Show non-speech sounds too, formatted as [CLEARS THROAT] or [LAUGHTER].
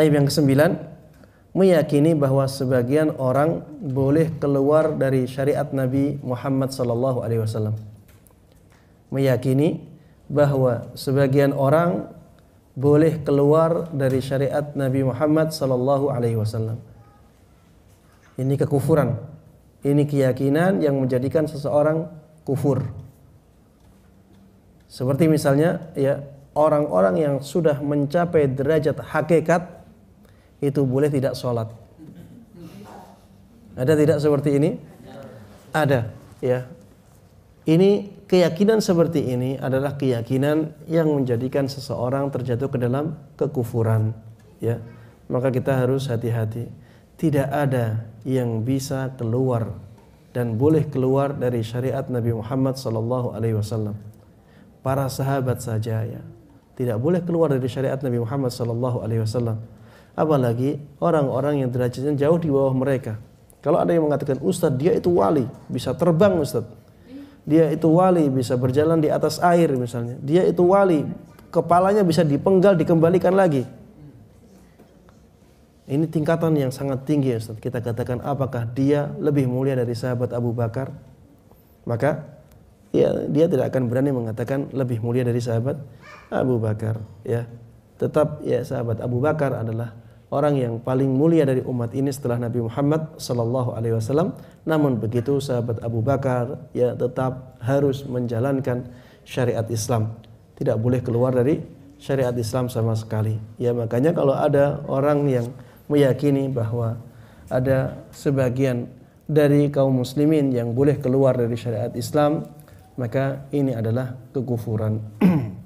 Taib yang kesembilan, meyakini bahwa sebagian orang boleh keluar dari syariat Nabi Muhammad sallallahu alaihi wasallam. Meyakini bahwa sebagian orang boleh keluar dari syariat Nabi Muhammad sallallahu alaihi wasallam. Ini kekufuran. Ini keyakinan yang menjadikan seseorang kufur. Seperti misalnya ya orang-orang yang sudah mencapai derajat hakikat itu boleh tidak sholat. Ada tidak seperti ini? Ada, ya. Ini keyakinan seperti ini adalah keyakinan yang menjadikan seseorang terjatuh ke dalam kekufuran, ya. Maka kita harus hati-hati. Tidak ada yang bisa keluar dan boleh keluar dari syariat Nabi Muhammad sallallahu alaihi wasallam. Para sahabat saja ya, tidak boleh keluar dari syariat Nabi Muhammad sallallahu alaihi wasallam apalagi orang-orang yang derajatnya jauh di bawah mereka. Kalau ada yang mengatakan ustadz dia itu wali, bisa terbang ustadz. Dia itu wali, bisa berjalan di atas air misalnya. Dia itu wali, kepalanya bisa dipenggal dikembalikan lagi. Ini tingkatan yang sangat tinggi ya, Ustaz. Kita katakan apakah dia lebih mulia dari sahabat Abu Bakar? Maka ya dia tidak akan berani mengatakan lebih mulia dari sahabat Abu Bakar, ya. Tetap ya sahabat Abu Bakar adalah orang yang paling mulia dari umat ini setelah Nabi Muhammad Sallallahu Alaihi Wasallam. Namun begitu sahabat Abu Bakar ya tetap harus menjalankan syariat Islam, tidak boleh keluar dari syariat Islam sama sekali. Ya makanya kalau ada orang yang meyakini bahwa ada sebagian dari kaum muslimin yang boleh keluar dari syariat Islam, maka ini adalah kekufuran. [CLEARS THROAT]